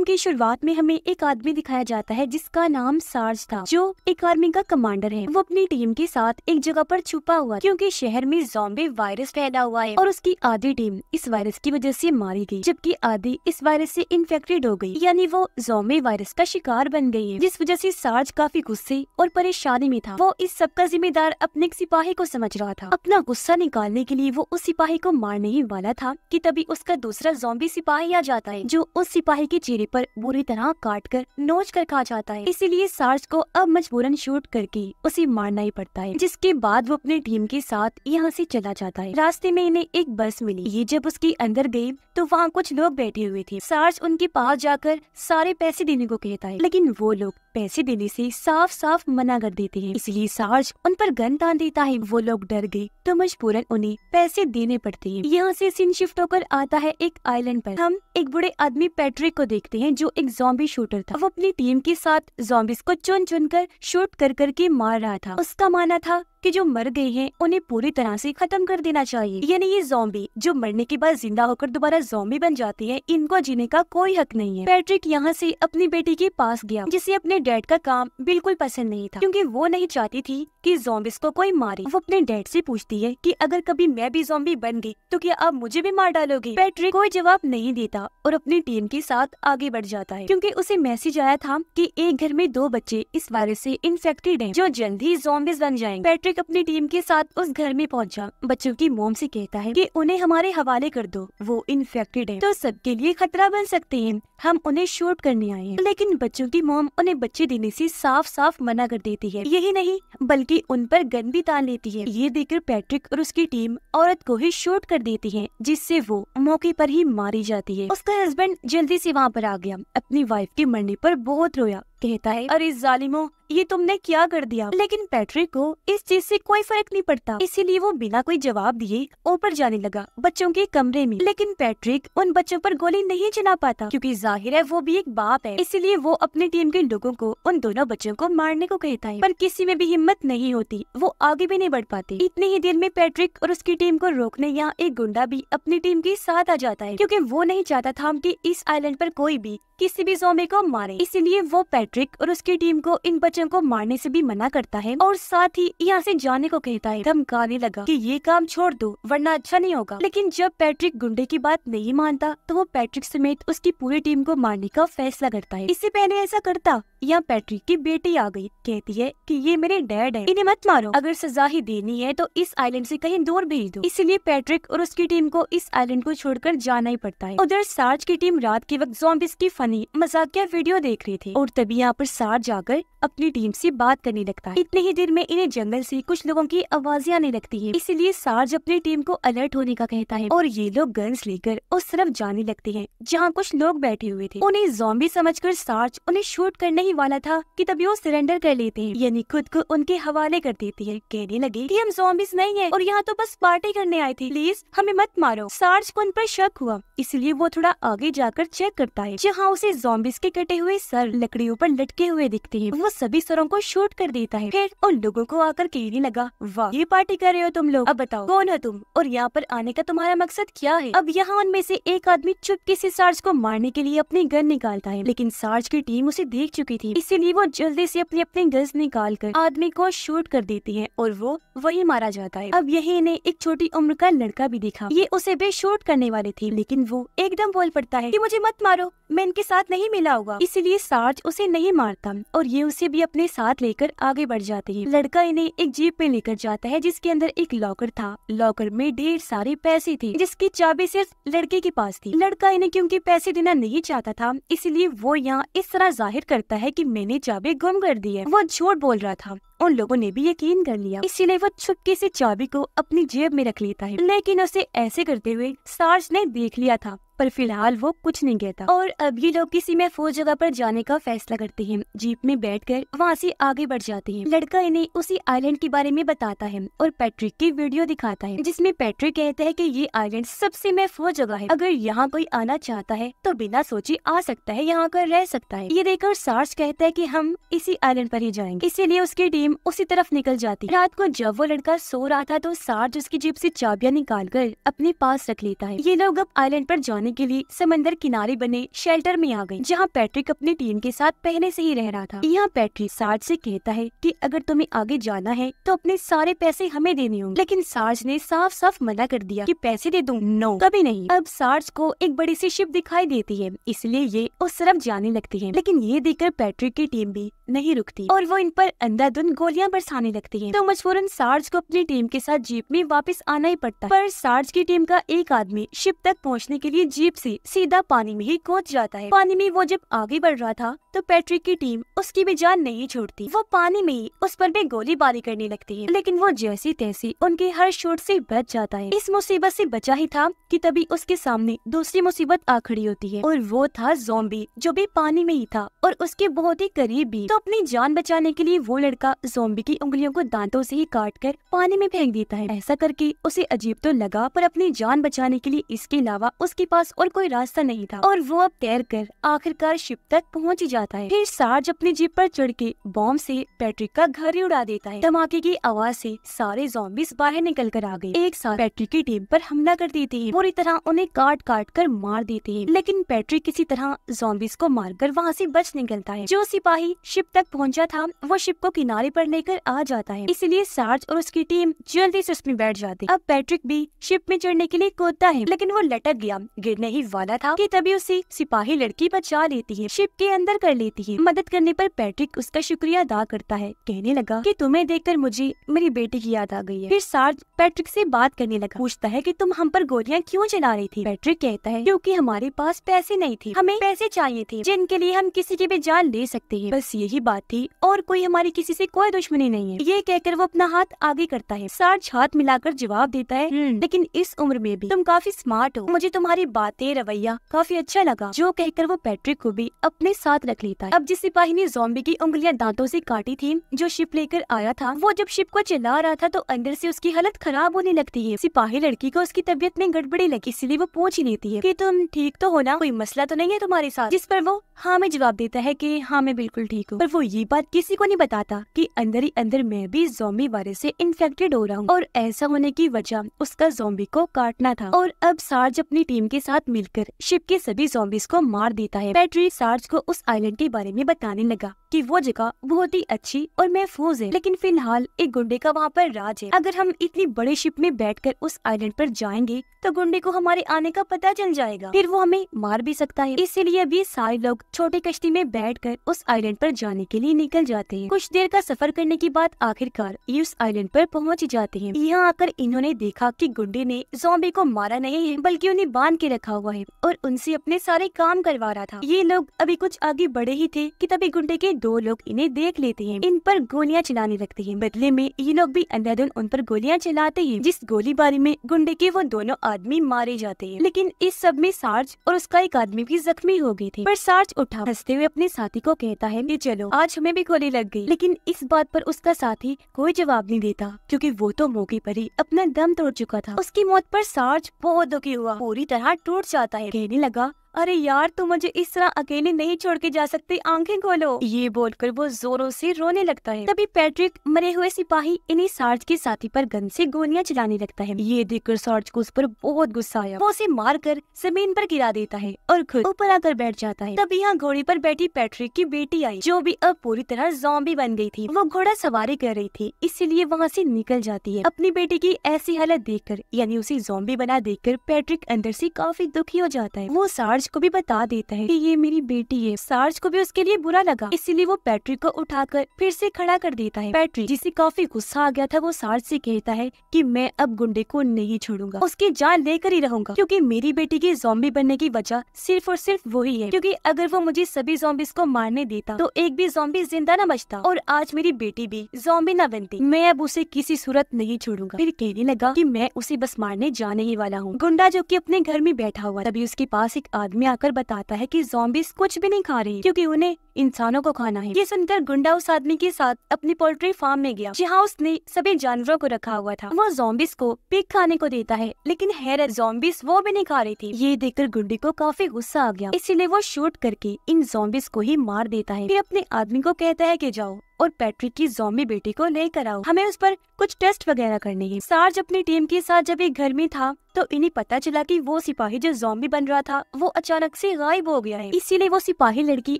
Film की शुरुआत में हमें एक आदमी दिखाया जाता है जिसका नाम सार्ज था जो एक आर्मी का कमांडर है वो अपनी टीम के साथ एक जगह पर छुपा हुआ क्योंकि शहर में जॉम्बे वायरस फैला हुआ है और उसकी आधी टीम इस वायरस की वजह से मारी गई जबकि आधी इस वायरस से इन्फेक्टेड हो गई यानी वो जॉम्बे वायरस का शिकार बन गई है जिस वजह से सार्ज काफी गुस्से और परेशानी में था वो इस सब का जिम्मेदार अपने सिपाही को समझ रहा था अपना गुस्सा निकालने के लिए वो उस सिपाही को मारने ही वाला था कि तभी उसका दूसरा जोम्बी सिपाही आ जाता है जो उस सिपाही के चेहरे पर बुरी तरह काट कर नोच कर खा जाता है इसीलिए सार्स को अब मजबूरन शूट करके उसे मारना ही पड़ता है जिसके बाद वो अपनी टीम के साथ यहाँ से चला जाता है रास्ते में इन्हें एक बस मिली ये जब उसके अंदर गई तो वहाँ कुछ लोग बैठे हुए थे सार्स उनके पास जाकर सारे पैसे देने को कहता है लेकिन वो लोग पैसे देने से साफ साफ मना कर देते हैं इसलिए सार्ज उन पर गन तान देता है वो लोग डर गए तो मजबूरन उन्हें पैसे देने पड़ते हैं यहाँ से सीन शिफ्ट होकर आता है एक आइलैंड पर हम एक बुढ़े आदमी पैट्रिक को देखते हैं होती हैं जो एक जॉम्बी शूटर था वो अपनी टीम के साथ जॉम्बिस को चुन चुन कर शूट कर करके मार रहा था उसका माना था कि जो मर गए हैं उन्हें पूरी तरह से खत्म कर देना चाहिए यानी ये जोम्बी जो मरने के बाद जिंदा होकर दोबारा जोम्बी बन जाती है इनको जीने का कोई हक नहीं है पैट्रिक यहाँ से अपनी बेटी के पास गया जिसे अपने डैड का काम बिल्कुल पसंद नहीं था क्योंकि वो नहीं चाहती थी कि जोम्बिस को कोई मारे वो अपने डैड से पूछती है कि अगर कभी मैं भी जोम्बी बन गई तो क्या आप मुझे भी मार डालोगे पैट्रिक कोई जवाब नहीं देता और अपनी टीम के साथ आगे बढ़ जाता है क्योंकि उसे मैसेज आया था कि एक घर में दो बच्चे इस वायरस से इन्फेक्टेड हैं जो जल्द ही जोम्बिस बन जाएंगे पैट्रिक पैट्रिक अपनी टीम के साथ उस घर में पहुंचा। बच्चों की मोम से कहता है कि उन्हें हमारे हवाले कर दो वो इन्फेक्टेड है तो सबके लिए खतरा बन सकते हैं हम उन्हें शूट करने आए हैं लेकिन बच्चों की मोम उन्हें बच्चे देने से साफ साफ मना कर देती है यही नहीं बल्कि उन पर गन भी तान लेती है ये देखकर पैट्रिक और उसकी टीम औरत को ही शूट कर देती है जिससे वो मौके पर ही मारी जाती है उसका हस्बैंड जल्दी से वहाँ पर आ गया अपनी वाइफ के मरने पर बहुत रोया कहता है अरे जालिमो ये तुमने क्या कर दिया लेकिन पैट्रिक को इस चीज से कोई फर्क नहीं पड़ता इसीलिए वो बिना कोई जवाब दिए ऊपर जाने लगा बच्चों के कमरे में लेकिन पैट्रिक उन बच्चों पर गोली नहीं चला पाता क्योंकि जाहिर है वो भी एक बाप है इसलिए वो अपनी टीम के लोगों को उन दोनों बच्चों को मारने को कहता है पर किसी में भी हिम्मत नहीं होती वो आगे भी नहीं बढ़ पाते इतने ही दिन में पैट्रिक और उसकी टीम को रोकने यहाँ एक गुंडा भी अपनी टीम के साथ आ जाता है क्यूँकी वो नहीं चाहता था की इस आईलैंड आरोप कोई भी किसी भी जोमे को मारे इसीलिए वो पैट्रिक और उसकी टीम को इन बच्चों को मारने ऐसी भी मना करता है और साथ ही यहाँ ऐसी जाने को कहता है धमकाने लगा की ये काम छोड़ दो वरना अच्छा नहीं होगा लेकिन जब पैट्रिक गुंडे की बात नहीं मानता तो वो पैट्रिक समेत उसकी पूरी टीम कैप्टन को मारने का फैसला करता है इससे पहले ऐसा करता यहाँ पैट्रिक की बेटी आ गई कहती है कि ये मेरे डैड है इन्हें मत मारो अगर सजा ही देनी है तो इस आइलैंड से कहीं दूर भेज दो इसलिए पैट्रिक और उसकी टीम को इस आइलैंड को छोड़कर जाना ही पड़ता है उधर सार्ज की टीम रात के वक्त जॉम्बिस की फनी मजाकिया वीडियो देख रही थी और तभी यहाँ पर सार्ज जाकर अपनी टीम से बात करने लगता है इतने ही देर में इन्हें जंगल से कुछ लोगों की आवाजें आने लगती है इसीलिए सार्ज अपनी टीम को अलर्ट होने का कहता है और ये लोग गन्स लेकर उस तरफ जाने लगते है जहाँ कुछ लोग बैठे हुए थे उन्हें जॉम्बी समझकर सार्च उन्हें शूट करने ही वाला था कि तभी वो सरेंडर कर लेते हैं यानी खुद को उनके हवाले कर देती है कहने लगे कि हम जॉम्बिस नहीं है और यहाँ तो बस पार्टी करने आए थे प्लीज हमें मत मारो सार्च को उन पर शक हुआ इसलिए वो थोड़ा आगे जाकर चेक करता है जहाँ उसे जॉम्बिस के कटे हुए सर लकड़ियों पर लटके हुए दिखते हैं वो सभी सरों को शूट कर देता है फिर उन लोगों को आकर कहने लगा वाह ये पार्टी कर रहे हो तुम लोग अब बताओ कौन हो तुम और यहाँ पर आने का तुम्हारा मकसद क्या है अब यहाँ उनमें से एक आदमी चुपके से सार्ज को मारने के लिए अपनी गन निकालता है लेकिन सार्ज की टीम उसे देख चुकी थी इसीलिए वो जल्दी से अपनी अपनी गज निकाल कर आदमी को शूट कर देती है और वो वही मारा जाता है अब यही इन्हें एक छोटी उम्र का लड़का भी दिखा ये उसे भी शूट करने वाले थे लेकिन वो एकदम बोल पड़ता है की मुझे मत मारो मैं इनके साथ नहीं मिला होगा इसीलिए सार्ज उसे नहीं मारता और ये उसे भी अपने साथ लेकर आगे बढ़ जाते हैं लड़का इन्हें एक जीप में लेकर जाता है जिसके अंदर एक लॉकर था लॉकर में ढेर सारे पैसे थे जिसकी चाबी सिर्फ लड़के के पास थी लड़का इन्हें क्योंकि पैसे देना नहीं नहीं चाहता था इसलिए वो यहाँ इस तरह जाहिर करता है कि मैंने चाबी गुम कर दी है वो झूठ बोल रहा था उन लोगों ने भी यकीन कर लिया इसीलिए वो छुपके से चाबी को अपनी जेब में रख लेता है लेकिन उसे ऐसे करते हुए सार्ज ने देख लिया था पर फिलहाल वो कुछ नहीं कहता और अब ये लोग किसी महफूज जगह पर जाने का फैसला करते हैं जीप में बैठ कर वहाँ ऐसी आगे बढ़ जाते हैं लड़का इन्हें उसी आइलैंड के बारे में बताता है और पैट्रिक की वीडियो दिखाता है जिसमे पैट्रिक कहता है की ये आइलैंड सबसे महफूज जगह है अगर यहाँ कोई आना चाहता है तो बिना सोचे आ सकता है यहाँ कर रह सकता है ये देखकर सार्स कहता है की हम इसी आइलैंड आरोप ही जाएंगे इसीलिए उसकी टीम उसी तरफ निकल जाती है रात को जब वो लड़का सो रहा था तो सार्ज उसकी जीप ऐसी चाबिया निकाल कर अपने पास रख लेता है ये लोग अब आइलैंड आरोप जाने बचाने के लिए समंदर किनारे बने शेल्टर में आ गई जहाँ पैट्रिक अपनी टीम के साथ पहले से ही रह रहा था यहाँ पैट्रिक सार्ज से कहता है कि अगर तुम्हें आगे जाना है तो अपने सारे पैसे हमें देने होंगे लेकिन सार्ज ने साफ साफ मना कर दिया की पैसे दे दूं नो कभी नहीं अब सार्ज को एक बड़ी सी शिप दिखाई देती है इसलिए ये उस तरफ जाने लगती है लेकिन ये देखकर पैट्रिक की टीम भी नहीं रुकती और वो इन पर अंधाधुन गोलियां बरसाने लगती है तो मजबूरन सार्ज को अपनी टीम के साथ जीप में वापस आना ही पड़ता पर सार्ज की टीम का एक आदमी शिप तक पहुंचने के लिए जीप से सीधा पानी में ही कूद जाता है पानी में वो जब आगे बढ़ रहा था तो पैट्रिक की टीम उसकी भी जान नहीं छोड़ती वो पानी में ही उस पर भी गोलीबारी करने लगती है लेकिन वो जैसी तैसी उनके हर शोट से बच जाता है इस मुसीबत से बचा ही था कि तभी उसके सामने दूसरी मुसीबत आ खड़ी होती है और वो था जोम्बी जो भी पानी में ही था और उसके बहुत ही करीब भी तो अपनी जान बचाने के लिए वो लड़का जोम्बी की उंगलियों को दांतों से ही काट कर पानी में फेंक देता है ऐसा करके उसे अजीब तो लगा पर अपनी जान बचाने के लिए इसके अलावा उसके पास और कोई रास्ता नहीं था और वो अब तैर कर आखिरकार शिप तक पहुँच ही जाता है फिर सार्ज अपनी जीप पर चढ़ के बॉम्ब से पैट्रिक का घर ही उड़ा देता है धमाके की आवाज से सारे जॉम्बिस बाहर निकल कर आ गए एक साथ पैट्रिक की टीम पर हमला कर देते हैं पूरी तरह उन्हें काट काट कर मार देते हैं लेकिन पैट्रिक किसी तरह जॉम्बिस को मार कर वहाँ से बच निकलता है जो सिपाही शिप तक पहुंचा था वो शिप को किनारे पर लेकर आ जाता है इसलिए सार्ज और उसकी टीम जल्दी से उसमें बैठ जाती अब पैट्रिक भी शिप में चढ़ने के लिए कूदता है लेकिन वो लटक गया गिरने ही वाला था कि तभी उसे सिपाही लड़की बचा लेती है शिप के अंदर कर लेती है मदद करने पर पैट्रिक उसका शुक्रिया अदा करता है कहने लगा कि तुम्हें कर मुझे मेरी बेटी की याद आ गई है फिर सार्ज पैट्रिक से बात करने लगा पूछता है कि तुम हम पर गोलियां क्यों चला रही थी पैट्रिक कहता है क्योंकि हमारे पास पैसे नहीं थे हमें पैसे चाहिए थे जिनके लिए हम किसी की भी जान ले सकते हैं बस यही की बात थी और कोई हमारी किसी से कोई दुश्मनी नहीं है ये कहकर वो अपना हाथ आगे करता है सार्ज हाथ मिलाकर जवाब देता है हम्म। लेकिन इस उम्र में भी तुम काफी स्मार्ट हो मुझे तुम्हारी बातें रवैया काफी अच्छा लगा जो कहकर वो पैट्रिक को भी अपने साथ रख लेता है अब जिस सिपाही ने जोम्बी की उंगलियाँ दांतों से काटी थी जो शिप लेकर आया था वो जब शिप को चला रहा था तो अंदर से उसकी हालत खराब होने लगती है सिपाही लड़की को उसकी तबीयत में गड़बड़ी लगी इसलिए वो पूछ ही लेती है की तुम ठीक तो हो ना कोई मसला तो नहीं है तुम्हारे साथ जिस पर वो हाँ में जवाब देता है की हाँ मैं बिल्कुल ठीक हूँ पर वो ये बात किसी को नहीं बताता कि अंदर ही अंदर मैं भी जोम्बी वायरस से इन्फेक्टेड हो रहा हूँ और ऐसा होने की वजह उसका जोम्बी को काटना था और अब सार्ज अपनी टीम के साथ मिलकर शिप के सभी जोम्बिस को मार देता है पैट्री सार्ज को उस आइलैंड के बारे में बताने लगा कि वो जगह बहुत ही अच्छी और महफूज है लेकिन फिलहाल एक गुंडे का वहाँ पर राज है अगर हम इतनी बड़े शिप में बैठकर उस आइलैंड पर जाएंगे तो गुंडे को हमारे आने का पता चल जाएगा फिर वो हमें मार भी सकता है इसीलिए भी सारे लोग छोटी कश्ती में कर उस आईलैंड आरोप जाने के लिए निकल जाते हैं कुछ देर का सफर करने के बाद आखिरकार ये उस आईलैंड आरोप पहुँच जाते हैं यहाँ आकर इन्होंने देखा की गुंडे ने जोम्बी को मारा नहीं है बल्कि उन्हें बांध के रखा हुआ है और उनसे अपने सारे काम करवा रहा था ये लोग अभी कुछ आगे बढ़े ही थे कि तभी गुंडे के दो लोग इन्हें देख लेते हैं इन पर गोलियां चलाने लगते हैं बदले में ये लोग भी अंधाधुन उन पर गोलियां चलाते हैं जिस गोलीबारी में गुंडे के वो दोनों आदमी मारे जाते हैं लेकिन इस सब में सार्ज और उसका एक आदमी भी जख्मी हो गयी थी पर सार्ज उठा हंसते हुए अपने साथी को कहता है की चलो आज हमें भी गोली लग गई लेकिन इस बात आरोप उसका साथी कोई जवाब नहीं देता क्यूँकी वो तो मौके पर ही अपना दम तोड़ चुका था उसकी मौत आरोप सार्ज बहुत दुखी हुआ पूरी तरह टूट जाता है कहने लगा अरे यार तुम मुझे इस तरह अकेले नहीं छोड़ के जा सकते आंखें खोलो ये बोलकर वो जोरों से रोने लगता है तभी पैट्रिक मरे हुए सिपाही इन्हीं सार्ज के साथी पर गन से गोलियां चलाने लगता है ये देखकर सार्ज को उस पर बहुत गुस्सा आया वो उसे मार कर जमीन पर गिरा देता है और खुद ऊपर आकर बैठ जाता है तभी यहाँ घोड़ी पर बैठी पैट्रिक की बेटी आई जो भी अब पूरी तरह जॉम्बी बन गयी थी वो घोड़ा सवारी कर रही थी इसीलिए वहाँ से निकल जाती है अपनी बेटी की ऐसी हालत कर यानी उसे जॉम्बी बना कर पैट्रिक अंदर से काफी दुखी हो जाता है वो सार्ज को भी बता देता है कि ये मेरी बेटी है सार्ज को भी उसके लिए बुरा लगा इसीलिए वो पैट्रिक को उठाकर फिर से खड़ा कर देता है पैट्रिक जिसे काफी गुस्सा आ गया था वो सार्ज से कहता है कि मैं अब गुंडे को नहीं छोड़ूंगा उसकी जान लेकर ही रहूंगा क्योंकि मेरी बेटी की जॉम्बी बनने की वजह सिर्फ और सिर्फ वही है क्योंकि अगर वो मुझे सभी जोम्बिस को मारने देता तो एक भी जॉम्बी जिंदा न बचता और आज मेरी बेटी भी जॉम्बी न बनती मैं अब उसे किसी सूरत नहीं छोड़ूंगा फिर कहने लगा की मैं उसे बस मारने जाने ही वाला हूँ गुंडा जो की अपने घर में बैठा हुआ तभी उसके पास एक आदमी आदमी आकर बताता है कि जॉम्बिस कुछ भी नहीं खा रही क्योंकि उन्हें इंसानों को खाना है ये सुनकर गुंडा उस आदमी के साथ अपनी पोल्ट्री फार्म में गया जहाँ उसने सभी जानवरों को रखा हुआ था वो जॉम्बिस को पिक खाने को देता है लेकिन हैर जॉम्बिस वो भी नहीं खा रही थी ये देखकर गुंडे को काफी गुस्सा आ गया इसीलिए वो शूट करके इन जॉम्बिस को ही मार देता है फिर अपने आदमी को कहता है की जाओ और पैट्रिक की जोम्बी बेटी को लेकर आओ हमें उस पर कुछ टेस्ट वगैरह करने हैं सार्ज अपनी टीम के साथ जब एक घर में था तो इन्हें पता चला कि वो सिपाही जो जॉम्बी बन रहा था वो अचानक से गायब हो गया है इसीलिए वो सिपाही लड़की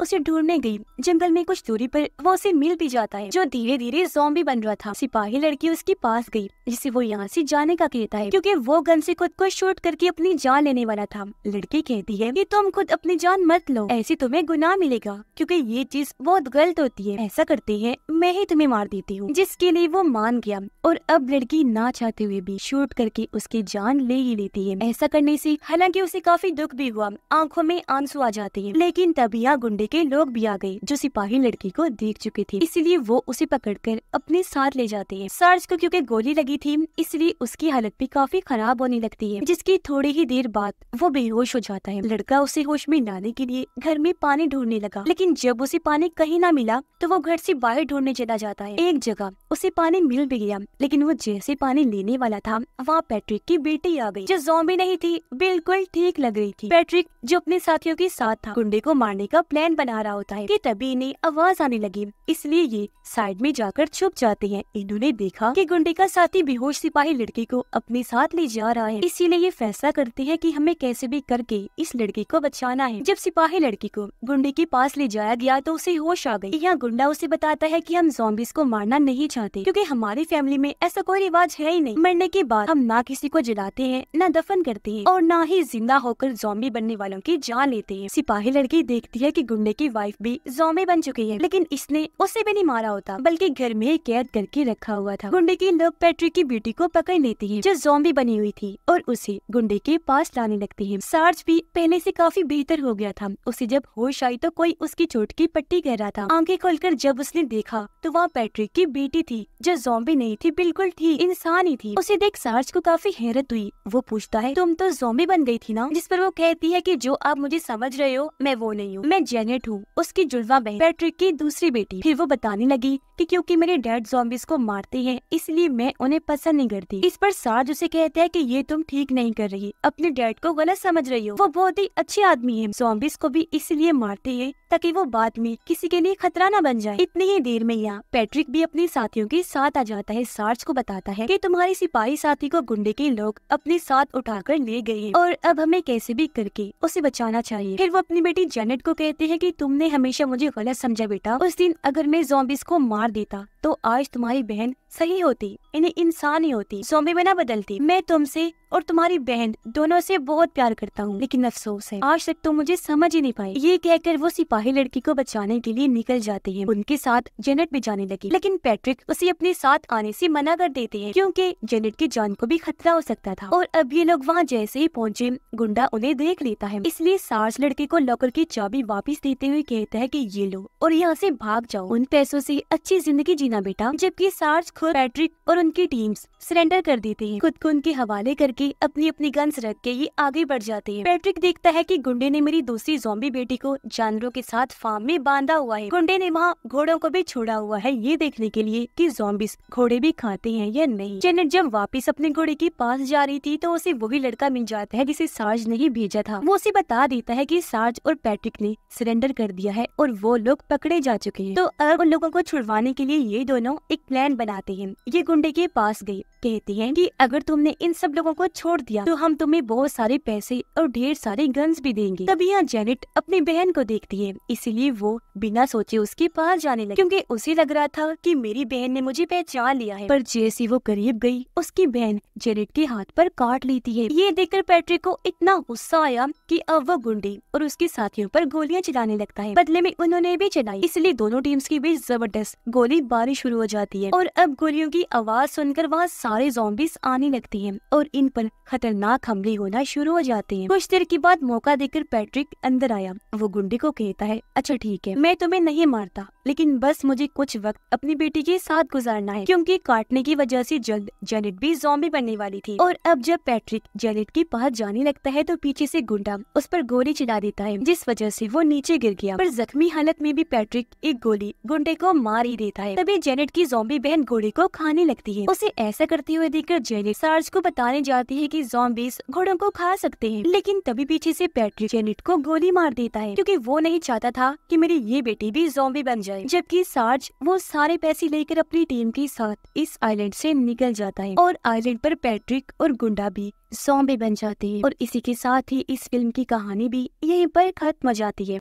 उसे ढूंढने गई जंगल में कुछ दूरी पर वो उसे मिल भी जाता है जो धीरे धीरे जॉम्बी बन रहा था सिपाही लड़की उसके पास गई जिसे वो यहाँ से जाने का कहता है क्यूँकी वो गन से खुद को शूट करके अपनी जान लेने वाला था लड़की कहती है की तुम खुद अपनी जान मत लो ऐसे तुम्हे गुनाह मिलेगा क्यूँकी ये चीज बहुत गलत होती है ऐसा करते है है मैं ही तुम्हें मार देती हूँ जिसके लिए वो मान गया और अब लड़की ना चाहते हुए भी शूट करके उसकी जान ले ही लेती है ऐसा करने से हालांकि उसे काफी दुख भी हुआ आंखों में आंसू आ जाते हैं लेकिन तब यहाँ गुंडे के लोग भी आ गए जो सिपाही लड़की को देख चुके थे इसलिए वो उसे कर अपने साथ ले जाते हैं सार्ज को क्यूँकी गोली लगी थी इसलिए उसकी हालत भी काफी खराब होने लगती है जिसकी थोड़ी ही देर बाद वो बेहोश हो जाता है लड़का उसे होश में लाने के लिए घर में पानी ढूंढने लगा लेकिन जब उसे पानी कहीं ना मिला तो वो घर से बाहर बाहर ढूंढने चला जाता है एक जगह उसे पानी मिल भी गया लेकिन वो जैसे पानी लेने वाला था वहाँ पैट्रिक की बेटी आ गई जो जॉम्बी नहीं थी बिल्कुल ठीक लग रही थी पैट्रिक जो अपने साथियों के साथ था गुंडे को मारने का प्लान बना रहा होता है की तभी इन्हें आवाज आने लगी इसलिए ये साइड में जाकर छुप जाते हैं इन्होंने देखा की गुंडे का साथी बेहोश सिपाही लड़की को अपने साथ ले जा रहा है इसीलिए ये फैसला करते हैं की हमें कैसे भी करके इस लड़की को बचाना है जब सिपाही लड़की को गुंडे के पास ले जाया गया तो उसे होश आ गई यहाँ गुंडा उसे बताता होता है कि हम जोम्बिस को मारना नहीं चाहते क्योंकि हमारी फैमिली में ऐसा कोई रिवाज है ही नहीं मरने के बाद हम ना किसी को जलाते हैं ना दफन करते हैं और ना ही जिंदा होकर जोम्बी बनने वालों की जान लेते हैं सिपाही लड़की देखती है कि गुंडे की वाइफ भी जोम्बी बन चुकी है लेकिन इसने उसे भी नहीं मारा होता बल्कि घर में कैद करके रखा हुआ था गुंडे की लोग पैट्रिक की बेटी को पकड़ लेती है जो जोम्बी बनी हुई थी और उसे गुंडे के पास लाने लगती है सार्ज भी पहले से काफी बेहतर हो गया था उसे जब होश आई तो कोई उसकी चोट की पट्टी कह रहा था आंखें खोलकर जब उसने देखा तो वहाँ पैट्रिक की बेटी थी जो जोम्बी नहीं थी बिल्कुल थी इंसान ही थी उसे देख सार्ज को काफी हैरत हुई वो पूछता है तुम तो जोम्बी बन गई थी ना जिस पर वो कहती है कि जो आप मुझे समझ रहे हो मैं वो नहीं हूँ मैं जेनेट हूँ उसकी जुड़वा बहन पैट्रिक की दूसरी बेटी फिर वो बताने लगी कि क्योंकि मेरे डैड जॉम्बिस को मारते हैं इसलिए मैं उन्हें पसंद नहीं करती इस पर सार्ज उसे कहते हैं कि ये तुम ठीक नहीं कर रही अपने डैड को गलत समझ रही हो वो बहुत ही अच्छे आदमी है जोम्बिस को भी इसलिए मारते हैं ताकि वो बाद में किसी के लिए खतरा न बन जाए इतनी ही देर में यहाँ पैट्रिक भी अपने साथियों के साथ आ जाता है सार्ज को बताता है की तुम्हारे सिपाही साथी को गुंडे के लोग अपने साथ उठा ले गए और अब हमें कैसे भी करके उसे बचाना चाहिए फिर वो अपनी बेटी जेनेट को कहते हैं की तुमने हमेशा मुझे गलत समझा बेटा उस दिन अगर मैं जॉम्बिस को मार मार देता तो आज तुम्हारी बहन सही होती इन्हें इंसान ही होती सोमी में ना बदलती मैं तुमसे और तुम्हारी बहन दोनों से बहुत प्यार करता हूँ लेकिन अफसोस है आज तक तो मुझे समझ ही नहीं पाई ये कहकर वो सिपाही लड़की को बचाने के लिए निकल जाते हैं उनके साथ जेनेट भी जाने लगी लेकिन पैट्रिक उसे अपने साथ आने से मना कर देते हैं क्योंकि जेनेट की जान को भी खतरा हो सकता था और अब ये लोग वहाँ जैसे ही पहुँचे गुंडा उन्हें देख लेता है इसलिए सार्स लड़के को लॉकर की चाबी वापिस देते हुए कहता है की ये लो और यहाँ ऐसी भाग जाओ उन पैसों ऐसी अच्छी जिंदगी जीना बेटा जबकि सार्स खुद पैट्रिक और उनकी टीम्स सरेंडर कर देते हैं खुद को उनके हवाले करके अपनी अपनी गन्स रख के ये आगे बढ़ जाते हैं पैट्रिक देखता है कि गुंडे ने मेरी दूसरी जोम्बी बेटी को जानवरों के साथ फार्म में बांधा हुआ है गुंडे ने वहाँ घोड़ों को भी छोड़ा हुआ है ये देखने के लिए की जोम्बिस घोड़े भी खाते हैं या नहीं जेनेट जब वापिस अपने घोड़े के पास जा रही थी तो उसे वही लड़का मिल जाता है जिसे सार्ज नहीं भेजा था वो उसे बता देता है की सार्ज और पैट्रिक ने सरेंडर कर दिया है और वो लोग पकड़े जा चुके हैं तो अब उन लोगों को छुड़वाने के लिए ये दोनों एक प्लान बनाते जाती है ये गुंडे के पास गई कहती है कि अगर तुमने इन सब लोगों को छोड़ दिया तो हम तुम्हें बहुत सारे पैसे और ढेर सारे गन्स भी देंगे तभी यहाँ जेनेट अपनी बहन को देखती है इसीलिए वो बिना सोचे उसके पास जाने लगी क्योंकि उसे लग रहा था कि मेरी बहन ने मुझे पहचान लिया है पर जैसी वो करीब गई उसकी बहन जेनेट के हाथ पर काट लेती है ये देखकर पैट्रिक को इतना गुस्सा आया कि अब वो गुंडे और उसके साथियों पर गोलियां चलाने लगता है बदले में उन्होंने भी चलाई इसलिए दोनों टीम्स के बीच जबरदस्त गोली बारिश शुरू हो जाती है और अब गोलियों की आवाज सुनकर वहाँ सारे जॉम्बिस आने लगते हैं और इन पर खतरनाक हमले होना शुरू हो जाते हैं कुछ देर के बाद मौका देकर पैट्रिक अंदर आया वो गुंडे को कहता है अच्छा ठीक है मैं तुम्हें नहीं मारता लेकिन बस मुझे कुछ वक्त अपनी बेटी के साथ गुजारना है क्योंकि काटने की वजह से जल्द जेनेट भी जॉम्बी बनने वाली थी और अब जब पैट्रिक जेनेट के पास जाने लगता है तो पीछे से गुंडा उस पर गोली चला देता है जिस वजह से वो नीचे गिर गया पर जख्मी हालत में भी पैट्रिक एक गोली गुंडे को मार ही देता है तभी जेनेट की जॉम्बी बहन गोली घोड़े को खाने लगती है उसे ऐसा करते हुए देखकर जेनेट सार्ज को बताने जाती है कि जॉम्बीज घोड़ों को खा सकते हैं लेकिन तभी पीछे से पैट्रिक जेनेट को गोली मार देता है क्योंकि वो नहीं चाहता था कि मेरी ये बेटी भी जॉम्बी बन जाए जबकि सार्ज वो सारे पैसे लेकर अपनी टीम के साथ इस आईलैंड से निकल जाता है और आईलैंड पर पैट्रिक और गुंडा भी जॉम्बी बन जाते हैं और इसी के साथ ही इस फिल्म की कहानी भी यहीं पर खत्म हो जाती है